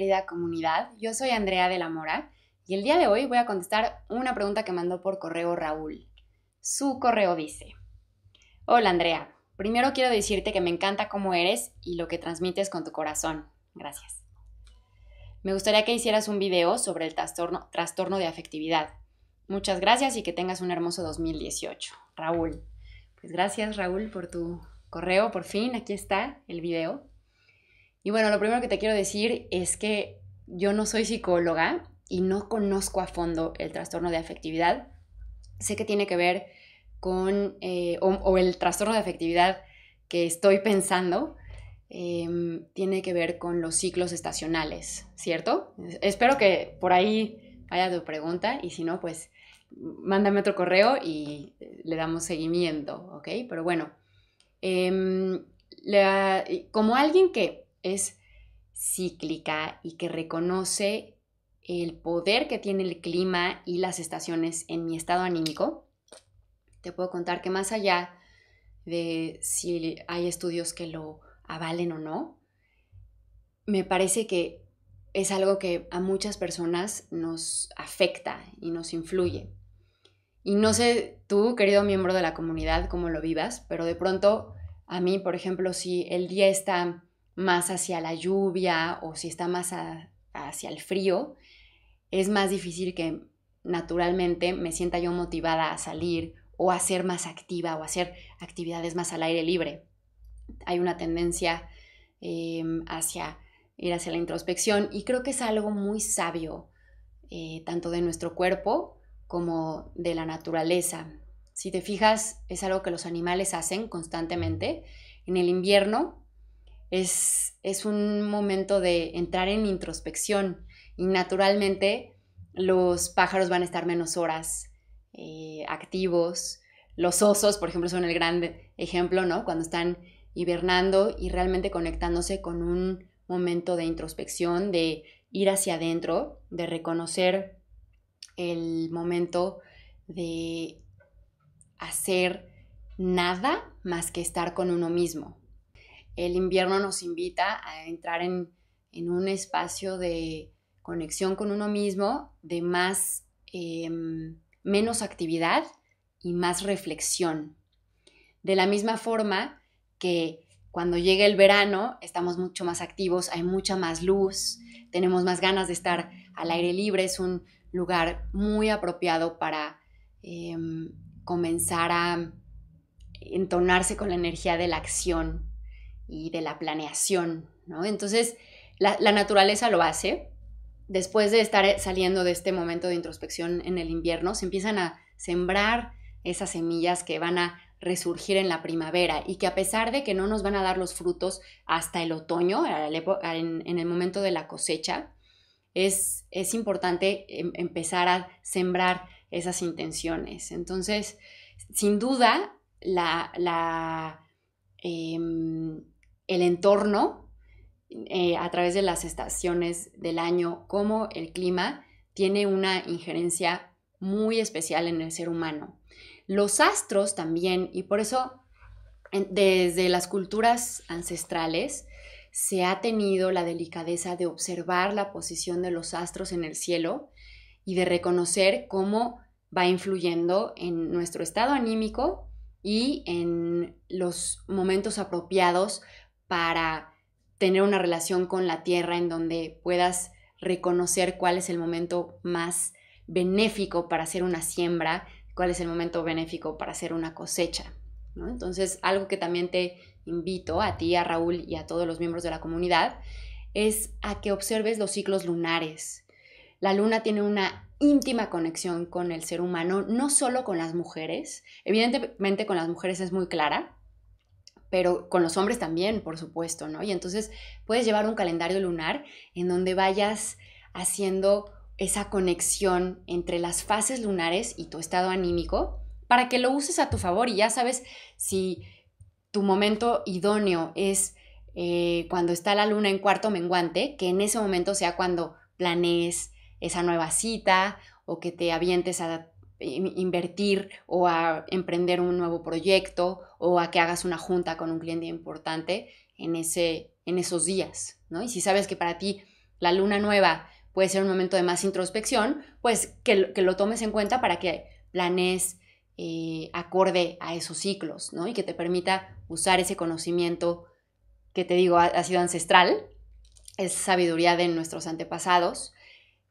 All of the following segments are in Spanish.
querida comunidad, yo soy Andrea de la Mora y el día de hoy voy a contestar una pregunta que mandó por correo Raúl. Su correo dice, Hola Andrea, primero quiero decirte que me encanta cómo eres y lo que transmites con tu corazón. Gracias. Me gustaría que hicieras un video sobre el trastorno, trastorno de afectividad. Muchas gracias y que tengas un hermoso 2018. Raúl. Pues gracias Raúl por tu correo, por fin, aquí está el video. Y bueno, lo primero que te quiero decir es que yo no soy psicóloga y no conozco a fondo el trastorno de afectividad. Sé que tiene que ver con, eh, o, el trastorno de afectividad que estoy pensando, em, tiene que ver con los ciclos estacionales, ¿cierto? Espero que por ahí haya tu pregunta y si no, pues mándame otro correo y le damos seguimiento, ¿ok? Pero bueno, em, como alguien que es cíclica y que reconoce el poder que tiene el clima y las estaciones en mi estado anímico, te puedo contar que más allá de si hay estudios que lo avalen o no, me parece que es algo que a muchas personas nos afecta y nos influye. Y no sé tú, querido miembro de la comunidad, cómo lo vivas, pero de pronto a mí, por ejemplo, si el día está más hacia la lluvia o si está más hacia el frío, es más difícil que naturalmente me sienta yo motivada a salir o a ser más activa o a hacer actividades más al aire libre. Hay una tendencia eh, hacia ir hacia la introspección y creo que es algo muy sabio, eh, tanto de nuestro cuerpo como de la naturaleza. Si te fijas, es algo que los animales hacen constantemente. En el invierno es, un momento de entrar en introspección y naturalmente los pájaros van a estar menos horas eh, activos. Los osos, por ejemplo, son el gran ejemplo, ¿no? Cuando están hibernando y realmente conectándose con un momento de introspección, de ir hacia adentro, de reconocer el momento de hacer nada más que estar con uno mismo el invierno nos invita a entrar en, un espacio de conexión con uno mismo, de más, em, menos actividad y más reflexión. De la misma forma que cuando llega el verano estamos mucho más activos, hay mucha más luz, tenemos más ganas de estar al aire libre, es un lugar muy apropiado para em, comenzar a entonarse con la energía de la acción y de la planeación, ¿no? Entonces, la, naturaleza lo hace. Después de estar eh, saliendo de este momento de introspección en el invierno, se empiezan a sembrar esas semillas que van a resurgir en la primavera y que a pesar de que no nos van a dar los frutos hasta el otoño, en el momento de la cosecha, es, es importante em, empezar a sembrar esas intenciones. Entonces, sin duda, la el entorno eh, a través de las estaciones del año, como el clima tiene una injerencia muy especial en el ser humano. Los astros también, y por eso desde las culturas ancestrales se ha tenido la delicadeza de observar la posición de los astros en el cielo y de reconocer cómo va influyendo en nuestro estado anímico y en los momentos apropiados para tener una relación con la tierra en donde puedas reconocer cuál es el momento más benéfico para hacer una siembra, cuál es el momento benéfico para hacer una cosecha. Entonces, algo que también te invito a ti, a Raúl y a todos los miembros de la comunidad es a que observes los ciclos lunares. La luna tiene una íntima conexión con el ser humano, no solo con las mujeres, evidentemente con las mujeres es muy clara, pero con los hombres también, por supuesto, ¿no? Y entonces puedes llevar un calendario lunar en donde vayas haciendo esa conexión entre las fases lunares y tu estado anímico para que lo uses a tu favor y ya sabes si tu momento idóneo es eh, cuando está la luna en cuarto menguante, que en ese momento sea cuando planees esa nueva cita o que te avientes a invertir o a emprender un nuevo proyecto o a que hagas una junta con un cliente importante en, ese, en esos días, ¿no? Y si sabes que para ti la luna nueva puede ser un momento de más introspección, pues que, lo tomes en cuenta para que planees eh, acorde a esos ciclos, ¿no? Y que te permita usar ese conocimiento que te digo ha, sido ancestral, es sabiduría de nuestros antepasados,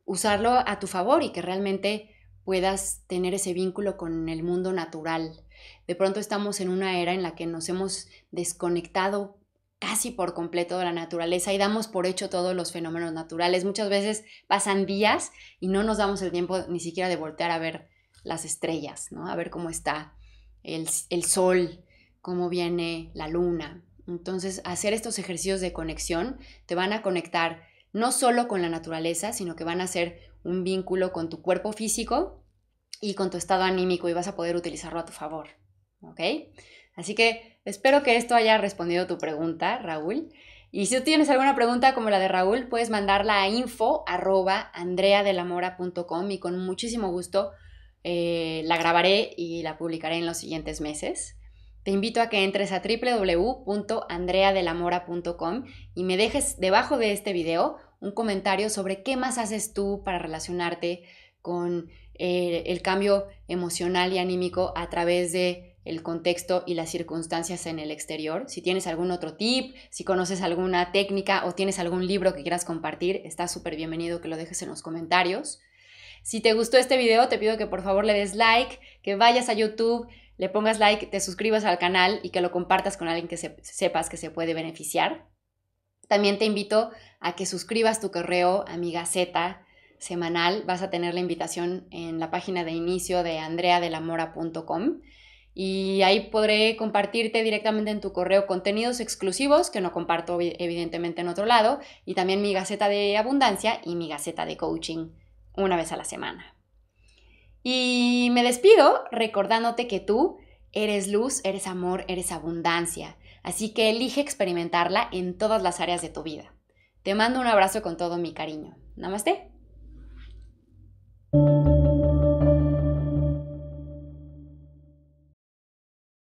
usarlo a tu favor y que realmente puedas tener ese vínculo con el mundo natural. De pronto estamos en una era en la que nos hemos desconectado casi por completo de la naturaleza y damos por hecho todos los fenómenos naturales. Muchas veces pasan días y no nos damos el tiempo ni siquiera de voltear a ver las estrellas, ¿no? A ver cómo está el, el sol, cómo viene la luna. Entonces, hacer estos ejercicios de conexión te van a conectar no solo con la naturaleza, sino que van a ser un vínculo con tu cuerpo físico y con tu estado anímico y vas a poder utilizarlo a tu favor. ¿Ok? Así que espero que esto haya respondido tu pregunta, Raúl. Y si tú tienes alguna pregunta como la de Raúl, puedes mandarla a info.andreadelamora.com y con muchísimo gusto eh, la grabaré y la publicaré en los siguientes meses. Te invito a que entres a www.andreadelamora.com y me dejes debajo de este video un comentario sobre qué más haces tú para relacionarte con eh, el cambio emocional y anímico a través de el contexto y las circunstancias en el exterior. Si tienes algún otro tip, si conoces alguna técnica o tienes algún libro que quieras compartir, está súper bienvenido que lo dejes en los comentarios. Si te gustó este video, te pido que por favor le des like, que vayas a YouTube, le pongas like, te suscribas al canal y que lo compartas con alguien que sepas que se puede beneficiar. También te invito a que suscribas tu correo a mi gaceta semanal. Vas a tener la invitación en la página de inicio de andrea andreadelamora.com y ahí podré compartirte directamente en tu correo contenidos exclusivos que no comparto evidentemente en otro lado y también mi gaceta de abundancia y mi gaceta de coaching una vez a la semana. Y me despido recordándote que tú eres luz, eres amor, eres abundancia Así que elige experimentarla en todas las áreas de tu vida. Te mando un abrazo con todo mi cariño. Namaste.